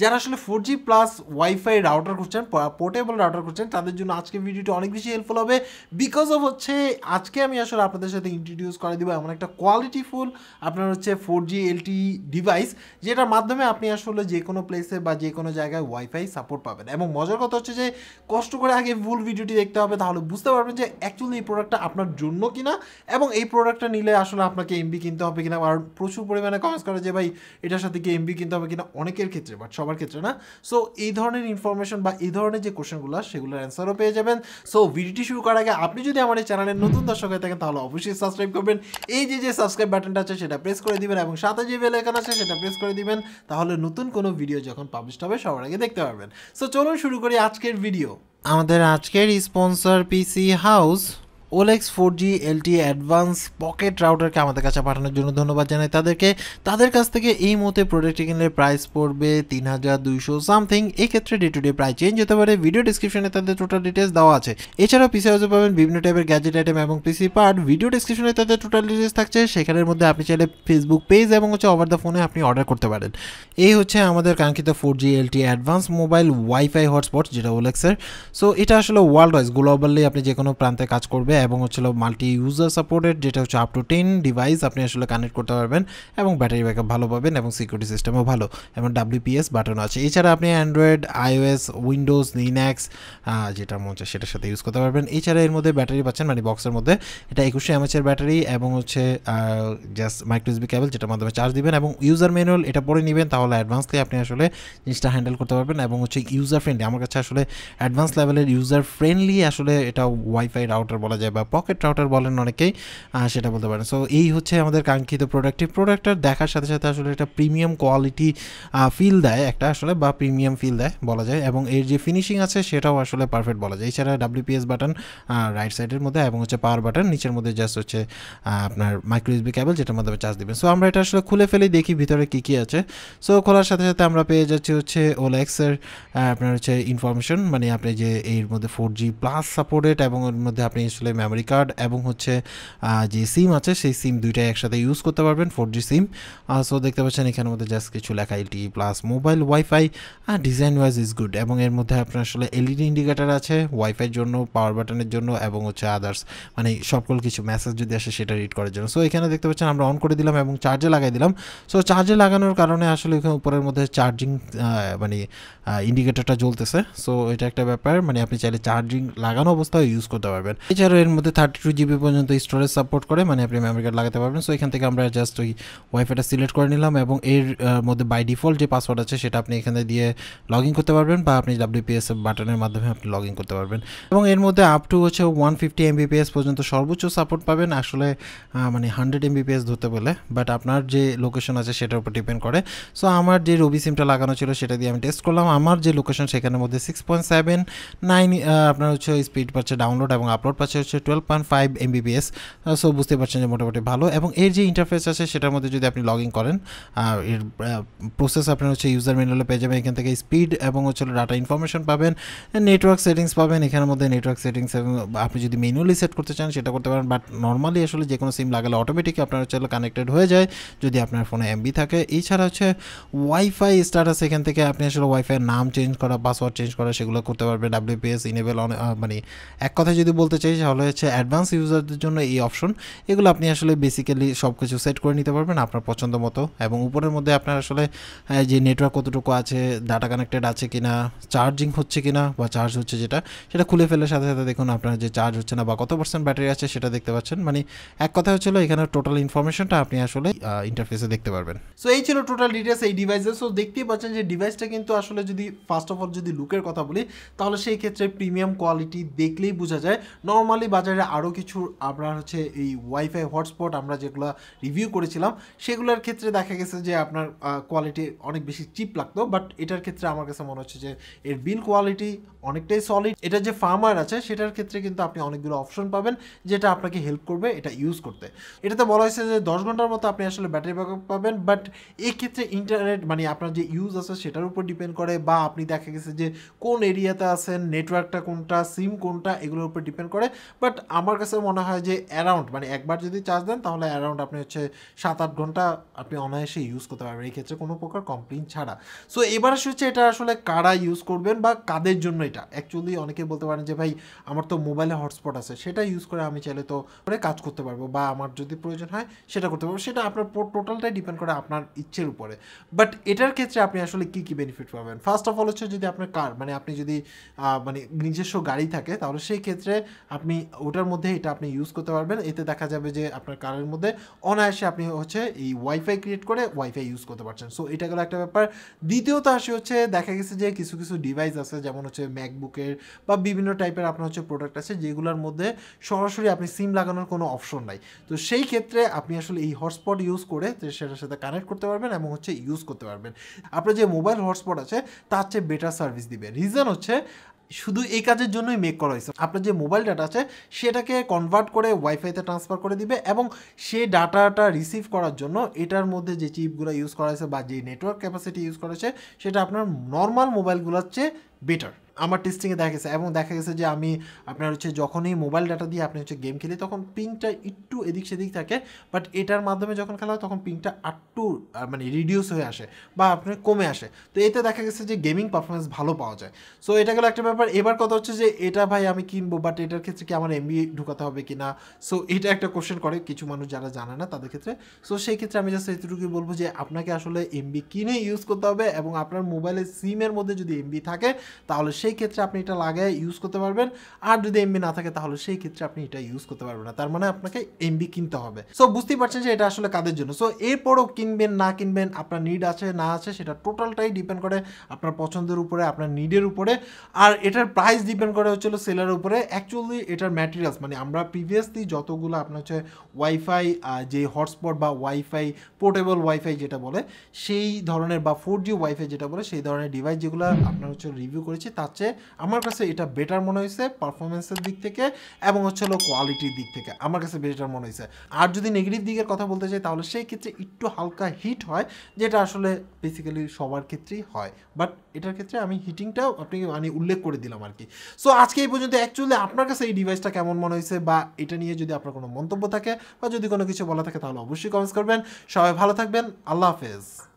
যারা আসলে four G plus WiFi router খুঁজছেন পোর্টেবল রাউটার খুঁজছেন তাদের জন্য আজকে ভিডিওটি অনেক বেশি হেল্পফুল হবে বিকজ অফ হচ্ছে আজকে আমি আসলে আপনাদের সাথে ইন্ট্রোডিউস করে দিব এমন একটা কোয়ালিটিফুল আপনার হচ্ছে ফোর জি এলটি ডিভাইস যেটার মাধ্যমে আপনি আসলে যে কোনো প্লেসে বা যে কোনো জায়গায় ওয়াইফাই সাপোর্ট পাবেন এবং মজার কথা হচ্ছে যে কষ্ট করে আগে ভুল ভিডিওটি দেখতে হবে তাহলে বুঝতে পারবেন যে অ্যাকচুয়ালি এই প্রোডাক্টটা আপনার জন্য কিনা এবং এই প্রোডাক্টটা নিলে আসলে আপনাকে এমবি কিনতে হবে কিনা কারণ প্রচুর পরিমাণে কমেন্টস করে যে ভাই এটার সাথে কি এমবি কিনতে হবে কিনা অনেকের ক্ষেত্রে বাট সবার ক্ষেত্রে না সো এই ধরনের ইনফরমেশন বা এই ধরনের যে কোশ্চেনগুলো সেগুলোর অ্যান্সারও পেয়ে যাবেন সো ভিডিওটি শুরু করার আগে আপনি যদি আমার এই চ্যানেলের নতুন দর্শক হয়ে থাকেন তাহলে অবশ্যই সাবস্ক্রাইব করবেন এই যে যে সাবস্ক্রাইব বাটনটা আছে সেটা প্রেস করে দিবেন এবং সাথে যে বেল আইকন আছে সেটা প্রেস করে দিবেন তাহলে নতুন কোনো ভিডিও যখন পাবলিশ হবে সবার আগে দেখতে পারবেন সো চলুন শুরু করি আজকের ভিডিও আমাদের আজকের sponsor PC House Olax four G LTE advance pocket রাউটারকে আমাদের কাছে পাঠানোর জন্য ধন্যবাদ জানাই তাদেরকে তাদের কাছ থেকে এই মুহূর্তে প্রোডাক্টটি কিনলে প্রাইস পড়বে তিন হাজার দুইশো সামথিং এক্ষেত্রে day to day price change হতে পারে ভিডিও ডিসক্রিপশনে তাদের টোটাল ডিটেলস দেওয়া আছে এছাড়াও পিসি হাউসে পাবেন বিভিন্ন টাইপের গ্যাজেট আইটেম এবং পিসি পার্ট ভিডিও ডিসক্রিপশনে তাদের টোটাল ডিটেলস থাকছে সেখানের মধ্যে আপনি চাইলে ফেসবুক পেজ এবং হচ্ছে ওভার দ্য ফোনে আপনি অর্ডার করতে পারেন এই হচ্ছে আমাদের কাঙ্ক্ষিত four G LTE advance mobile WiFi hotspot যেটা ওলেক্সের সো এটা আসলে ওয়ার্ল্ড ওয়াইজ গ্লোবালি আপনি যে কোনো প্রান্তে কাজ করবে এবং হচ্ছে মাল্টি ইউজার সাপোর্টেড যেটা হচ্ছে আপ টু টেন ডিভাইস আপনি আসলে কানেক্ট করতে পারবেন এবং ব্যাটারি ব্যাকআপ ভালো পাবেন এবং সিকিউরিটি সিস্টেমও ভালো এবং ডাব্লিউপিএস বাটন আছে এছাড়া আপনি অ্যান্ড্রয়েড আইওএস উইন্ডোজ লিনাক্স যেটা মনে হচ্ছে সেটার সাথে ইউজ করতে পারবেন এছাড়া এর মধ্যে ব্যাটারি পাচ্ছেন মানে বক্সের মধ্যে এটা একুশে এমএচের ব্যাটারি এবং হচ্ছে জাস্ট মাইক্রোসবি ক্যাবেল যেটার মাধ্যমে চার্জ দিবেন এবং ইউজার ম্যানুয়াল এটা পরে নেবেন তাহলে অ্যাডভান্সলি আপনি আসলে জিনিসটা হ্যান্ডেল করতে পারবেন এবং হচ্ছে ইউজার ফ্রেন্ডলি আমার কাছে আসলে অ্যাডভান্স লেভেলের ইউজার ফ্রেন্ডলি আসলে এটা ওয়াইফাই রাউটার বলা যায় বা পকেট রাউটার বলেন অনেকেই সেটা বলতে পারেন সো এই হচ্ছে আমাদের কাঙ্ক্ষিত প্রোডাক্টটি প্রোডাক্টটা দেখার সাথে সাথে আসলে একটা প্রিমিয়াম কোয়ালিটি ফিল দেয় একটা আসলে বা প্রিমিয়াম ফিল দেয় বলা যায় এবং এর যে ফিনিশিং আছে সেটাও আসলে পারফেক্ট বলা যায় এছাড়া ডাব্লিউপিএস বাটন রাইট সাইডের মধ্যে এবং হচ্ছে পাওয়ার বাটন নিচের মধ্যে জাস্ট হচ্ছে আপনার মাইক্রো ইউসবি যেটার মাধ্যমে চার্জ দেবেন সো আমরা এটা আসলে খুলে ফেলে দেখি ভিতরে কী কী আছে সো খোলার সাথে সাথে আমরা পেয়ে যাচ্ছি হচ্ছে ওলেক্সের আপনার হচ্ছে ইনফরমেশন মানে আপনি যে এর মধ্যে ফোর জি প্লাস সাপোর্টেড এবং এর মধ্যে আপনি আসলে মেমোরি কার্ড এবং হচ্ছে যে সিম আছে সেই সিম দুইটাই একসাথে ইউজ করতে পারবেন ফোর জি সিম সো দেখতে পাচ্ছেন এখানের মধ্যে জাস্ট কিছু লেখা এলটি প্লাস মোবাইল ওয়াইফাই আর ডিজাইন ওয়াইজ ইজ গুড এবং এর মধ্যে আপনার আসলে এলইডি ইন্ডিকেটার e আছে ওয়াইফাইয়ের জন্য পাওয়ার বাটনের জন্য এবং হচ্ছে আদার্স মানে সকল কিছু মেসেজ যদি আসে সেটা রিড করার জন্য সো এখানে দেখতে পাচ্ছেন আমরা অন করে দিলাম এবং চার্জে লাগাই দিলাম সো চার্জে লাগানোর কারণে আসলে এখানে উপরের মধ্যে চার্জিং মানে ইন্ডিকেটারটা জ্বলতেছে সো এটা একটা ব্যাপার মানে আপনি চাইলে চার্জিং লাগানো অবস্থায় ইউজ করতে পারবেন এছাড়াও এর মধ্যে থার্টি টু জিবি পর্যন্ত স্টোরেজ সাপোর্ট করে মানে আপনি মেমোরি কার্ড লাগাতে পারবেন সো এখান থেকে আমরা জাস্ট ওই ওয়াইফাইটা সিলেক্ট করে নিলাম এবং এর মধ্যে বাই ডিফল্ট যে পাসওয়ার্ড আছে সেটা আপনি এখানে দিয়ে লগ ইন করতে পারবেন বা আপনি ডাব্লিউপিএস বাটনের মাধ্যমে আপনি লগ ইন করতে পারবেন এবং এর মধ্যে আপ টু হচ্ছে ওয়ান ফিফটি এমবিপিএস পর্যন্ত সর্বোচ্চ সাপোর্ট পাবেন আসলে মানে হান্ড্রেড এমবিপিএস ধরতে বলে বাট আপনার যে লোকেশন আছে সেটার উপর ডিপেন্ড করে সো আমার যে রবি সিমটা লাগানো ছিল সেটা দিয়ে আমি টেস্ট করলাম আমার যে লোকেশন সেখানের মধ্যে সিক্স পয়েন্ট সেভেন নাইন আপনার হচ্ছে স্পিড পাচ্ছে ডাউনলোড এবং আপলোড পাচ্ছে হচ্ছে হচ্ছে twelve point five Mbps so বুঝতে পারছেন যে মোটামুটি ভালো এবং এর যে ইন্টারফেস আছে সেটার মধ্যে যদি আপনি লগ ইন করেন এর প্রসেস আপনার হচ্ছে ইউজার ম্যানুয়ালে পেয়ে যাবেন এখান থেকে স্পিড এবং হচ্ছে ডাটা ইনফরমেশন পাবেন নেটওয়ার্ক সেটিংস পাবেন এখানের মধ্যে নেটওয়ার্ক সেটিংস এবং আপনি যদি ম্যানুয়ালি সেট করতে চান সেটা করতে পারেন বাট নর্মালি আসলে যে কোনো সিম লাগালে অটোমেটিক আপনার হচ্ছে কানেক্টেড হয়ে যায় যদি আপনার ফোনে এমবি থাকে এছাড়া হচ্ছে ওয়াইফাই স্ট্যাটাস এখান থেকে আপনি আসলে ওয়াইফাইয়ের নাম চেঞ্জ করা পাসওয়ার্ড চেঞ্জ করা সেগুলো করতে পারবেন ডাব্লিউপিএস ইনেবেল মানে এক কথা যদি বলতে চাই তাহলে হচ্ছে অ্যাডভান্স ইউজারদের জন্য এই অপশন এগুলো আপনি আসলে বেসিক্যালি সব কিছু সেট করে নিতে পারবেন আপনার পছন্দ মতো এবং উপরের মধ্যে আপনার আসলে যে নেটওয়ার্ক কতটুকু আছে ডাটা কানেক্টেড আছে কি না চার্জিং হচ্ছে কি না বা চার্জ হচ্ছে যেটা সেটা খুলে ফেলার সাথে সাথে দেখুন আপনার যে চার্জ হচ্ছে না বা কত পার্সেন্ট ব্যাটারি আছে সেটা দেখতে পাচ্ছেন মানে এক কথা হচ্ছিল এখানে টোটাল ইনফরমেশনটা আপনি আসলে ইন্টারফেসে দেখতে পারবেন সো এই ছিল টোটাল ডিটেলস এই ডিভাইসে সো দেখতেই পাচ্ছেন যে ডিভাইসটা কিন্তু আসলে যদি ফার্স্ট অফ অল যদি লুকের কথা বলি তাহলে সেই ক্ষেত্রে প্রিমিয়াম কোয়ালিটি দেখলেই বোঝা যায় নর্মালি বাজারে আরও কিছু আপনার হচ্ছে এই ওয়াইফাই হটস্পট আমরা যেগুলো রিভিউ করেছিলাম সেগুলোর ক্ষেত্রে দেখা গেছে যে আপনার কোয়ালিটি অনেক বেশি চিপ লাগতো বাট এটার ক্ষেত্রে আমার কাছে মনে হচ্ছে যে এর বিল কোয়ালিটি অনেকটাই সলিড এটা যে ফার্মার আছে সেটার ক্ষেত্রে কিন্তু আপনি অনেকগুলো অপশন পাবেন যেটা আপনাকে হেল্প করবে এটা ইউজ করতে এটাতে বলা হয়েছে যে দশ ঘন্টার মতো আপনি আসলে ব্যাটারি ব্যাক পাবেন বাট এক্ষেত্রে ইন্টারনেট মানে আপনার যে ইউজ আছে সেটার উপর ডিপেন্ড করে বা আপনি দেখা গেছে যে কোন এরিয়াতে আছেন নেটওয়ার্কটা কোনটা সিম কোনটা এগুলোর উপর ডিপেন্ড করে বাট আমার কাছে মনে হয় যে অ্যারাউন্ড মানে একবার যদি চার্জ দেন তাহলে অ্যারাউন্ড আপনি হচ্ছে সাত আট ঘন্টা আপনি অনায়াসে ইউজ করতে পারবেন এই ক্ষেত্রে কোনো প্রকার কমপ্লেন ছাড়া সো এবার আসে হচ্ছে এটা আসলে কারা ইউজ করবেন বা কাদের জন্য এটা অ্যাকচুয়ালি অনেকে বলতে পারেন যে ভাই আমার তো মোবাইলে হটস্পট আছে সেটা ইউজ করে আমি চাইলে তো করে কাজ করতে পারবো বা আমার যদি প্রয়োজন হয় সেটা করতে পারবো সেটা আপনার টোটালটাই ডিপেন্ড করে আপনার ইচ্ছের উপরে বাট এটার ক্ষেত্রে আপনি আসলে কী কী বেনিফিট পাবেন ফার্স্ট অফ অল হচ্ছে যদি আপনার কার মানে আপনি যদি মানে নিজস্ব গাড়ি থাকে তাহলে সেই ক্ষেত্রে আপনি ওটার মধ্যে এটা আপনি ইউজ করতে পারবেন এতে দেখা যাবে যে আপনার কারের মধ্যে অনায়াসে আপনি হচ্ছে এই ওয়াইফাই ক্রিয়েট করে ওয়াইফাই ইউজ করতে পারছেন সো এটা গেলো একটা ব্যাপার দ্বিতীয়ত আসে হচ্ছে দেখা গেছে যে কিছু কিছু ডিভাইস আছে যেমন হচ্ছে ম্যাকবুকের বা বিভিন্ন টাইপের আপনার হচ্ছে প্রোডাক্ট আছে যেগুলোর মধ্যে সরাসরি আপনি সিম লাগানোর কোনো অপশন নাই তো সেই ক্ষেত্রে আপনি আসলে এই হটস্পট ইউজ করে সেটার সাথে কানেক্ট করতে পারবেন এবং হচ্ছে ইউজ করতে পারবেন আপনার যে মোবাইল হটস্পট আছে তার চেয়ে বেটার সার্ভিস দিবে রিজন হচ্ছে শুধু এই কাজের জন্যই মেক করা হয়েছে আপনার যে মোবাইল ডাটা আছে সেটাকে কনভার্ট করে ওয়াইফাইতে ট্রান্সফার করে দিবে এবং সে ডাটাটা রিসিভ করার জন্য এটার মধ্যে যে চিপগুলো ইউজ করা হয়েছে বা যে নেটওয়ার্ক ক্যাপাসিটি ইউজ করা হয়েছে সেটা আপনার নর্মাল মোবাইলগুলোর চেয়ে বেটার আমার টেস্টিংয়ে দেখা গেছে এবং দেখা গেছে যে আমি আপনার হচ্ছে যখনই মোবাইল ডাটা দিয়ে আপনি হচ্ছে গেম খেলি তখন পিংটা একটু এদিক সেদিক থাকে বাট এটার মাধ্যমে যখন খেলা হয় তখন পিংটা আটটু মানে রিডিউস হয়ে আসে বা আপনার কমে আসে তো এতে দেখা গেছে যে গেমিং পারফরমেন্স ভালো পাওয়া যায় সো এটা গেলো একটা ব্যাপার এবার কথা হচ্ছে যে এটা ভাই আমি কিনবো বাট এটার ক্ষেত্রে কি আমার এমবি ঢুকাতে হবে কি না সো এটা একটা কোশ্চেন করে কিছু মানুষ যারা জানে না তাদের ক্ষেত্রে সো সেই ক্ষেত্রে আমি জাস্ট এতটুকুই বলবো যে আপনাকে আসলে এমবি কিনে ইউজ করতে হবে এবং আপনার মোবাইলের সিমের মধ্যে যদি এমবি থাকে তাহলে সেই ক্ষেত্রে আপনি এটা লাগায় ইউজ করতে পারবেন আর যদি এমবি না থাকে তাহলে সেই ক্ষেত্রে আপনি এটা ইউজ করতে পারবেন না তার মানে আপনাকে এমবি কিনতে হবে সো বুঝতেই পারছেন যে এটা আসলে কাদের জন্য সো এরপরও কিনবেন না কিনবেন আপনার নিড আছে না আছে সেটা টোটালটাই ডিপেন্ড করে আপনার পছন্দের উপরে আপনার নিডের উপরে আর এটার প্রাইস ডিপেন্ড করে হচ্ছিলো সেলার উপরে অ্যাকচুয়ালি এটার ম্যাটেরিয়ালস মানে আমরা প্রিভিয়াসলি যতগুলো আপনার হচ্ছে ওয়াইফাই যে হটস্পট বা ওয়াইফাই পোর্টেবল ওয়াইফাই যেটা বলে সেই ধরনের বা ফোর জি ওয়াইফাই যেটা বলে সেই ধরনের ডিভাইস যেগুলো আপনার হচ্ছে রিভিউ রিভিউ করেছি তার চেয়ে আমার কাছে এটা বেটার মনে হয়েছে পারফরমেন্সের দিক থেকে এবং হচ্ছে হলো কোয়ালিটির দিক থেকে আমার কাছে বেটার মনে হয়েছে আর যদি নেগেটিভ দিকের কথা বলতে চাই তাহলে সেই ক্ষেত্রে একটু হালকা হিট হয় যেটা আসলে বেসিক্যালি সবার ক্ষেত্রেই হয় বাট এটার ক্ষেত্রে আমি হিটিংটাও আপনি মানে উল্লেখ করে দিলাম আর কি সো আজকে এই পর্যন্ত অ্যাকচুয়ালি আপনার কাছে এই ডিভাইসটা কেমন মনে হয়েছে বা এটা নিয়ে যদি আপনার কোনো মন্তব্য থাকে বা যদি কোনো কিছু বলা থাকে তাহলে অবশ্যই কমেন্টস করবেন সবাই ভালো থাকবেন আল্লাহ হাফেজ